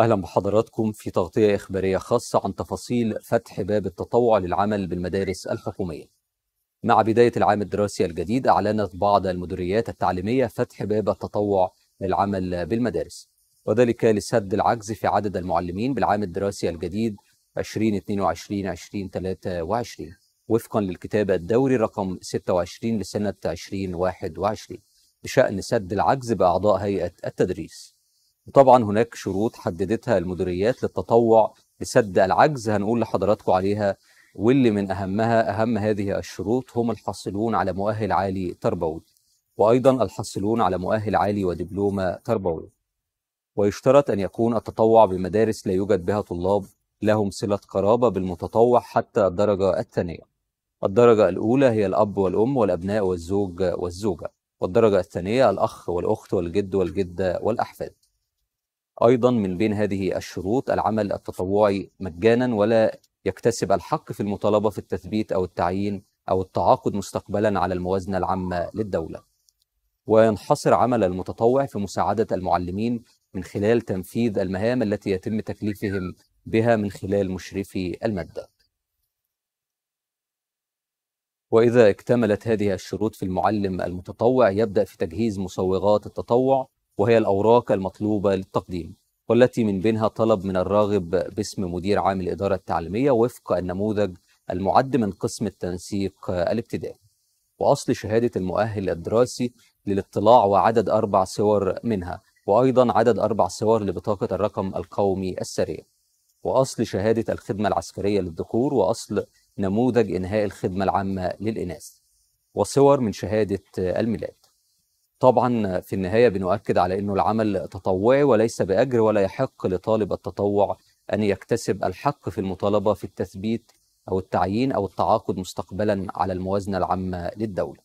أهلا بحضراتكم في تغطية إخبارية خاصة عن تفاصيل فتح باب التطوع للعمل بالمدارس الحكومية. مع بداية العام الدراسي الجديد أعلنت بعض المديريات التعليمية فتح باب التطوع للعمل بالمدارس وذلك لسد العجز في عدد المعلمين بالعام الدراسي الجديد 2022-2023 وفقا للكتاب الدوري رقم 26 لسنة 2021 بشأن سد العجز بأعضاء هيئة التدريس. وطبعا هناك شروط حددتها المديريات للتطوع لسد العجز هنقول لحضراتكم عليها واللي من أهمها أهم هذه الشروط هم الحاصلون على مؤهل عالي تربوي وأيضا الحاصلون على مؤهل عالي ودبلومة تربوي ويشترط أن يكون التطوع بمدارس لا يوجد بها طلاب لهم صلة قرابة بالمتطوع حتى الدرجة الثانية الدرجة الأولى هي الأب والأم والأبناء والزوج والزوجة والدرجة الثانية الأخ والأخت والجد والجدة والأحفاد ايضا من بين هذه الشروط العمل التطوعي مجانا ولا يكتسب الحق في المطالبه في التثبيت او التعيين او التعاقد مستقبلا على الموازنه العامه للدوله. وينحصر عمل المتطوع في مساعده المعلمين من خلال تنفيذ المهام التي يتم تكليفهم بها من خلال مشرفي الماده. وإذا اكتملت هذه الشروط في المعلم المتطوع يبدأ في تجهيز مسوغات التطوع وهي الأوراق المطلوبة للتقديم والتي من بينها طلب من الراغب باسم مدير عام الإدارة التعليمية وفق النموذج المعد من قسم التنسيق الابتدائي وأصل شهادة المؤهل الدراسي للاطلاع وعدد أربع صور منها وأيضا عدد أربع صور لبطاقة الرقم القومي السريع وأصل شهادة الخدمة العسكرية للذكور وأصل نموذج إنهاء الخدمة العامة للإناث وصور من شهادة الميلاد طبعا في النهايه بنؤكد على انه العمل تطوعي وليس باجر ولا يحق لطالب التطوع ان يكتسب الحق في المطالبه في التثبيت او التعيين او التعاقد مستقبلا على الموازنه العامه للدوله.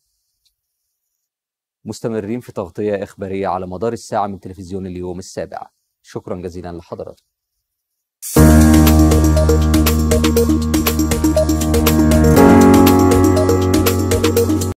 مستمرين في تغطيه اخباريه على مدار الساعه من تلفزيون اليوم السابع. شكرا جزيلا لحضراتكم.